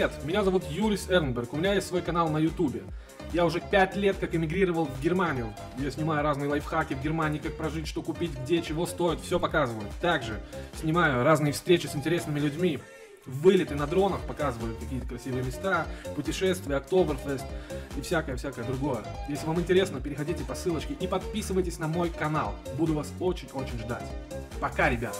Привет, меня зовут Юрис Эрнберг, у меня есть свой канал на ютубе. Я уже 5 лет как эмигрировал в Германию. Я снимаю разные лайфхаки в Германии, как прожить, что купить, где, чего стоит, все показываю. Также снимаю разные встречи с интересными людьми, вылеты на дронах показываю какие-то красивые места, путешествия, Октоберфест и всякое-всякое другое. Если вам интересно, переходите по ссылочке и подписывайтесь на мой канал. Буду вас очень-очень ждать. Пока, ребят!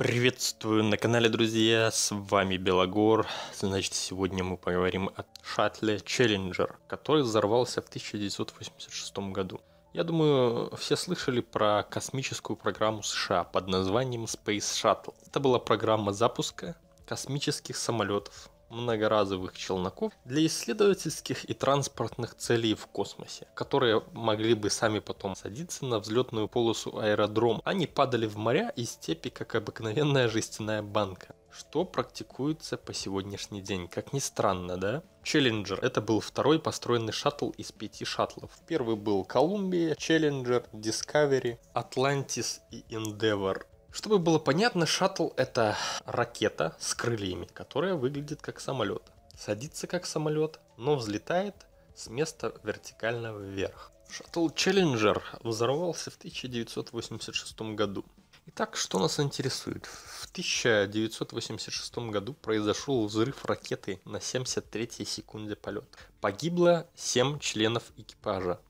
Приветствую на канале, друзья, с вами Белогор. Значит, сегодня мы поговорим о шаттле Челленджер, который взорвался в 1986 году. Я думаю, все слышали про космическую программу США под названием Space Shuttle. Это была программа запуска космических самолетов многоразовых челноков для исследовательских и транспортных целей в космосе, которые могли бы сами потом садиться на взлетную полосу аэродром. Они падали в моря и степи, как обыкновенная жестяная банка что практикуется по сегодняшний день. Как ни странно, да? Челленджер — это был второй построенный шаттл из пяти шаттлов. Первый был Колумбия, Челленджер, Дискавери, Атлантис и Эндевор. Чтобы было понятно, шаттл это ракета с крыльями, которая выглядит как самолет. Садится как самолет, но взлетает с места вертикально вверх. Шаттл Челленджер взорвался в 1986 году. Итак, что нас интересует? В 1986 году произошел взрыв ракеты на 73-й секунде полета. Погибло 7 членов экипажа.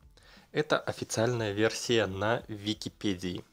Это официальная версия на Википедии.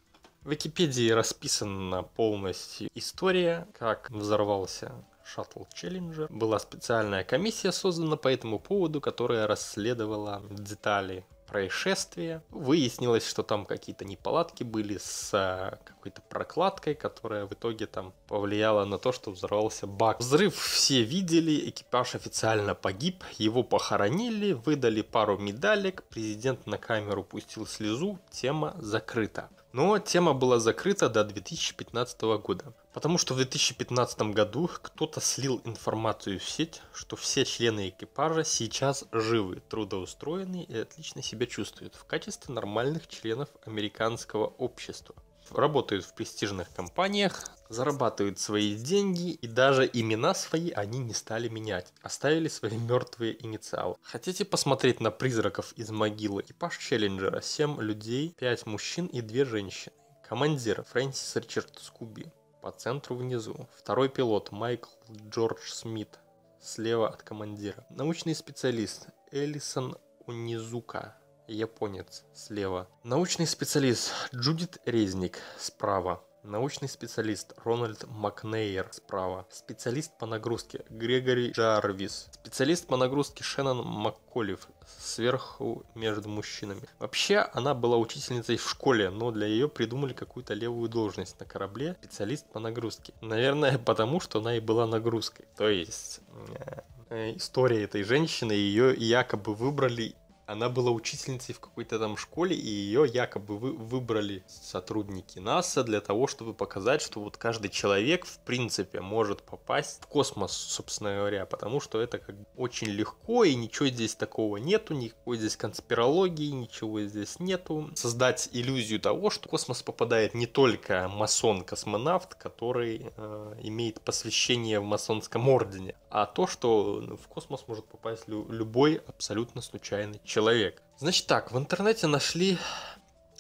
В Википедии расписана полностью история, как взорвался Шаттл Челленджер. Была специальная комиссия создана по этому поводу, которая расследовала детали происшествия. Выяснилось, что там какие-то неполадки были с а, какой-то прокладкой, которая в итоге там повлияла на то, что взорвался бак. Взрыв все видели, экипаж официально погиб, его похоронили, выдали пару медалек, президент на камеру пустил слезу, тема закрыта. Но тема была закрыта до 2015 года, потому что в 2015 году кто-то слил информацию в сеть, что все члены экипажа сейчас живы, трудоустроены и отлично себя чувствуют в качестве нормальных членов американского общества работают в престижных компаниях, зарабатывают свои деньги, и даже имена свои они не стали менять, оставили а свои мертвые инициалы. Хотите посмотреть на призраков из могилы? Экипаж Челленджера, 7 людей, 5 мужчин и 2 женщины. Командир Фрэнсис Ричард Скуби, по центру внизу. Второй пилот Майкл Джордж Смит, слева от командира. Научный специалист Элисон Унизука, японец, слева. Научный специалист Джудит Резник, справа. Научный специалист Рональд Макнейер справа. Специалист по нагрузке Грегори Джарвис. Специалист по нагрузке Шеннон Макколив сверху между мужчинами. Вообще, она была учительницей в школе, но для ее придумали какую-то левую должность на корабле. Специалист по нагрузке. Наверное, потому что она и была нагрузкой. То есть, э, э, история этой женщины, ее якобы выбрали она была учительницей в какой-то там школе, и ее якобы вы, выбрали сотрудники НАСА для того, чтобы показать, что вот каждый человек, в принципе, может попасть в космос, собственно говоря, потому что это как бы очень легко, и ничего здесь такого нету, никакой здесь конспирологии, ничего здесь нету. Создать иллюзию того, что в космос попадает не только масон-космонавт, который э, имеет посвящение в масонском ордене, а то, что в космос может попасть лю- любой абсолютно случайный человек человек. Значит так, в интернете нашли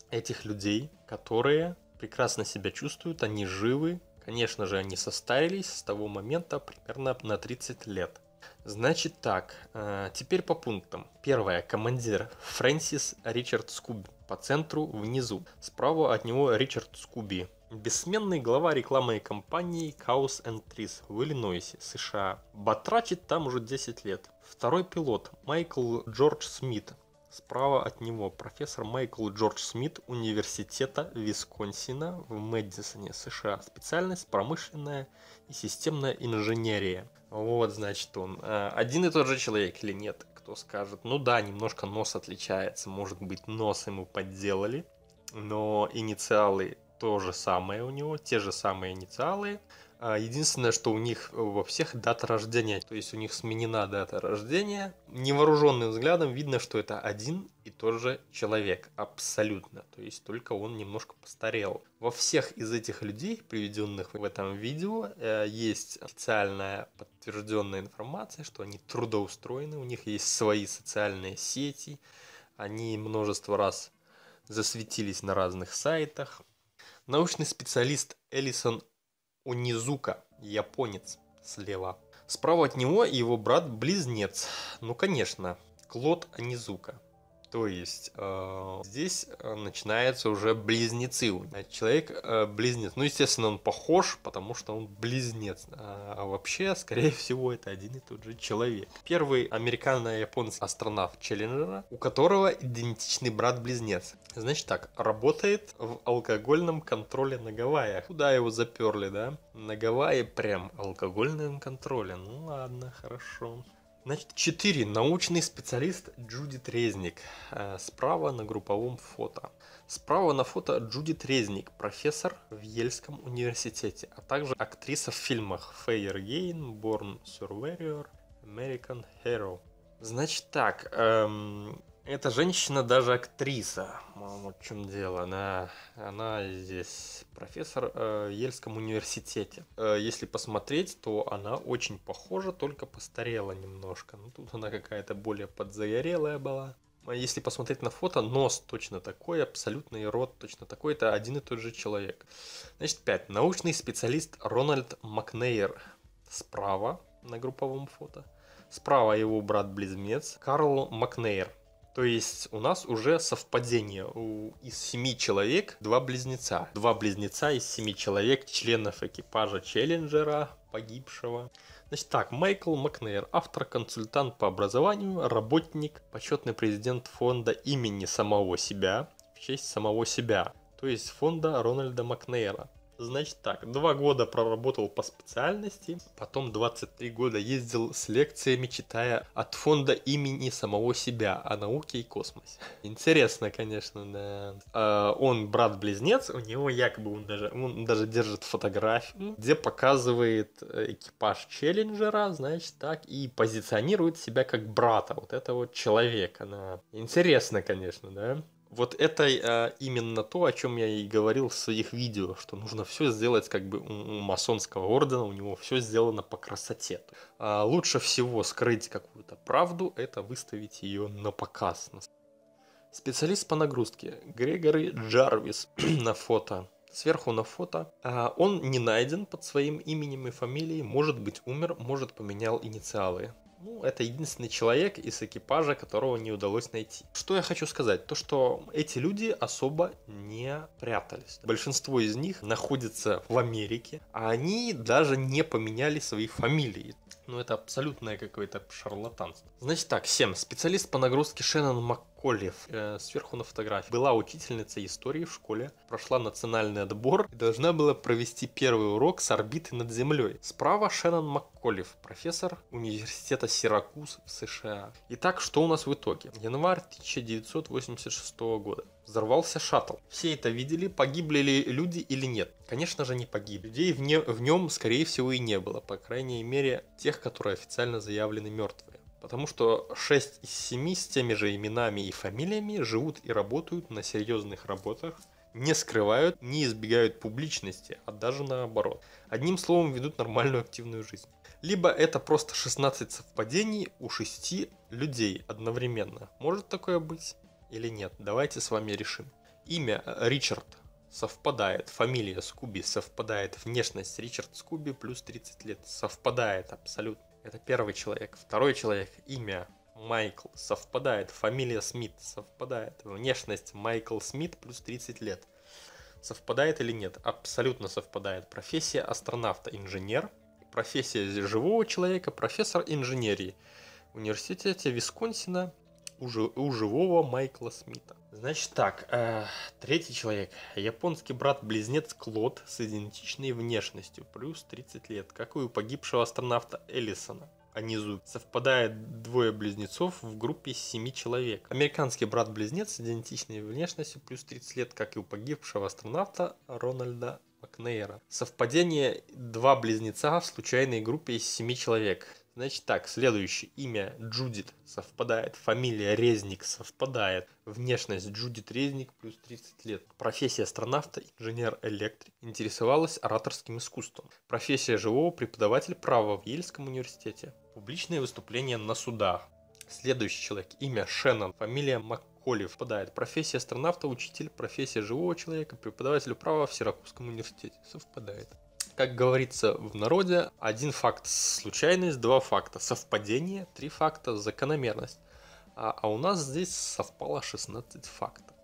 этих людей, которые прекрасно себя чувствуют, они живы. Конечно же, они состарились с того момента примерно на 30 лет. Значит так, э, теперь по пунктам. Первое, командир Фрэнсис Ричард Скуби по центру внизу. Справа от него Ричард Скуби, Бессменный глава рекламной компании Chaos and Trees в Иллинойсе, США. Батрачит там уже 10 лет. Второй пилот Майкл Джордж Смит. Справа от него профессор Майкл Джордж Смит Университета Висконсина в Мэдисоне, США. Специальность промышленная и системная инженерия. Вот, значит, он э, один и тот же человек или нет, кто скажет. Ну да, немножко нос отличается, может быть, нос ему подделали, но инициалы то же самое у него, те же самые инициалы. А, единственное, что у них э, во всех дата рождения, то есть у них сменена дата рождения. Невооруженным взглядом видно, что это один и тот же человек, абсолютно. То есть только он немножко постарел. Во всех из этих людей, приведенных в этом видео, э, есть официальная подтвержденная информация, что они трудоустроены, у них есть свои социальные сети, они множество раз засветились на разных сайтах, Научный специалист Элисон Унизука, японец, слева. Справа от него его брат-близнец, ну конечно, Клод Анизука. То есть э, здесь э, начинается уже близнецы. Человек э, близнец. Ну, естественно, он похож, потому что он близнец. А вообще, скорее всего, это один и тот же человек. Первый американо-японский астронавт Челленджера, у которого идентичный брат-близнец. Значит так, работает в алкогольном контроле на Гавайях. Куда его заперли, да? На Гавайи прям алкогольным контроле. Ну ладно, хорошо. Значит, 4. Научный специалист Джуди Трезник. Э, справа на групповом фото. Справа на фото Джуди Трезник, профессор в Ельском университете, а также актриса в фильмах Фейер Гейн, *Born Survivor, American Hero. Значит так, эм, эта женщина даже актриса. в чем дело. Она, она здесь профессор э, в Ельском университете. Э, если посмотреть, то она очень похожа, только постарела немножко. Ну, тут она какая-то более подзагорелая была. А если посмотреть на фото, нос точно такой, абсолютный, и рот точно такой, это один и тот же человек. Значит, 5. Научный специалист Рональд Макнейр справа на групповом фото. Справа его брат-близнец Карл Макнейр. То есть у нас уже совпадение. У, из семи человек два близнеца. Два близнеца из семи человек, членов экипажа Челленджера, погибшего. Значит так, Майкл Макнейр, автор, консультант по образованию, работник, почетный президент фонда имени самого себя, в честь самого себя, то есть фонда Рональда Макнейра. Значит так, два года проработал по специальности, потом 23 года ездил с лекциями, читая от фонда имени самого себя о науке и космосе. Интересно, конечно, да. А он брат-близнец, у него якобы он даже, он даже держит фотографию, где показывает экипаж Челленджера, значит так, и позиционирует себя как брата вот этого человека. Да. Интересно, конечно, да. Вот это э, именно то, о чем я и говорил в своих видео, что нужно все сделать как бы у, у масонского ордена, у него все сделано по красоте. А лучше всего скрыть какую-то правду, это выставить ее на показ. Специалист по нагрузке Грегори Джарвис на фото. Сверху на фото. А он не найден под своим именем и фамилией, может быть умер, может поменял инициалы. Ну, это единственный человек из экипажа, которого не удалось найти. Что я хочу сказать? То, что эти люди особо не прятались. Большинство из них находится в Америке, а они даже не поменяли свои фамилии. Ну, это абсолютное какое-то шарлатанство. Значит так, 7. Специалист по нагрузке Шеннон Макколев. Э, сверху на фотографии. Была учительница истории в школе, прошла национальный отбор и должна была провести первый урок с орбиты над Землей. Справа Шеннон Макколев, профессор университета Сиракуз в США. Итак, что у нас в итоге? Январь 1986 года. Взорвался шаттл. Все это видели, погибли ли люди или нет. Конечно же, не погиб. Людей в, не, в нем, скорее всего, и не было. По крайней мере, тех, которые официально заявлены мертвыми. Потому что 6 из 7 с теми же именами и фамилиями живут и работают на серьезных работах, не скрывают, не избегают публичности, а даже наоборот. Одним словом, ведут нормальную активную жизнь. Либо это просто 16 совпадений у 6 людей одновременно. Может такое быть? или нет, давайте с вами решим. Имя э, Ричард совпадает, фамилия Скуби совпадает, внешность Ричард Скуби плюс 30 лет совпадает абсолютно. Это первый человек. Второй человек, имя Майкл совпадает, фамилия Смит совпадает, внешность Майкл Смит плюс 30 лет. Совпадает или нет? Абсолютно совпадает. Профессия астронавта, инженер, профессия живого человека, профессор инженерии. В университете Висконсина у, жи- у живого Майкла Смита. Значит так, э, третий человек. Японский брат-близнец Клод с идентичной внешностью, плюс 30 лет, как и у погибшего астронавта Эллисона. Анизу совпадает двое близнецов в группе из семи человек. Американский брат-близнец с идентичной внешностью, плюс 30 лет, как и у погибшего астронавта Рональда Макнейра. Совпадение два близнеца в случайной группе из семи человек. Значит так, следующее. Имя Джудит совпадает, фамилия Резник совпадает, внешность Джудит Резник плюс 30 лет. Профессия астронавта, инженер-электрик, интересовалась ораторским искусством. Профессия живого преподаватель права в Ельском университете. Публичные выступления на судах. Следующий человек. Имя Шеннон, фамилия МакКолли впадает. Профессия астронавта, учитель, профессия живого человека, преподаватель права в Сиракузском университете. Совпадает как говорится в народе, один факт – случайность, два факта – совпадение, три факта – закономерность. А, а у нас здесь совпало 16 фактов.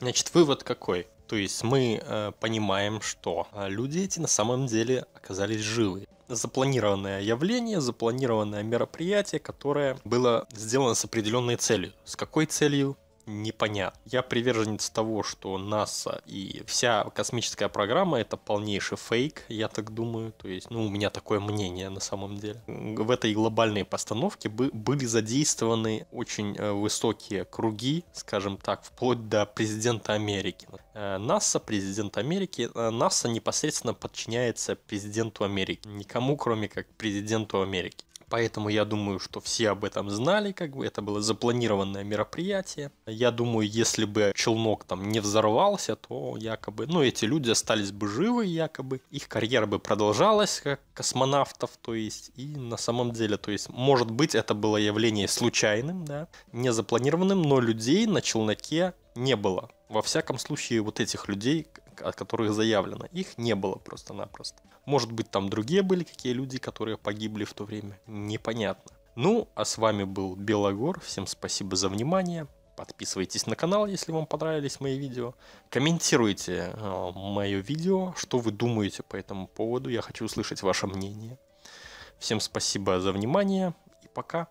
Значит, вывод какой? То есть мы э, понимаем, что а, люди эти на самом деле оказались живы. Запланированное явление, запланированное мероприятие, которое было сделано с определенной целью. С какой целью? непонятно. Я приверженец того, что НАСА и вся космическая программа это полнейший фейк, я так думаю. То есть, ну, у меня такое мнение на самом деле. В этой глобальной постановке были задействованы очень э, высокие круги, скажем так, вплоть до президента Америки. Э, НАСА, президент Америки, э, НАСА непосредственно подчиняется президенту Америки. Никому, кроме как президенту Америки. Поэтому я думаю, что все об этом знали, как бы это было запланированное мероприятие. Я думаю, если бы челнок там не взорвался, то якобы, ну, эти люди остались бы живы якобы, их карьера бы продолжалась как космонавтов, то есть, и на самом деле, то есть, может быть, это было явление случайным, да, не запланированным, но людей на челноке не было. Во всяком случае, вот этих людей, от которых заявлено. Их не было просто-напросто. Может быть, там другие были какие люди, которые погибли в то время. Непонятно. Ну, а с вами был Белогор. Всем спасибо за внимание. Подписывайтесь на канал, если вам понравились мои видео. Комментируйте э, мое видео, что вы думаете по этому поводу. Я хочу услышать ваше мнение. Всем спасибо за внимание и пока.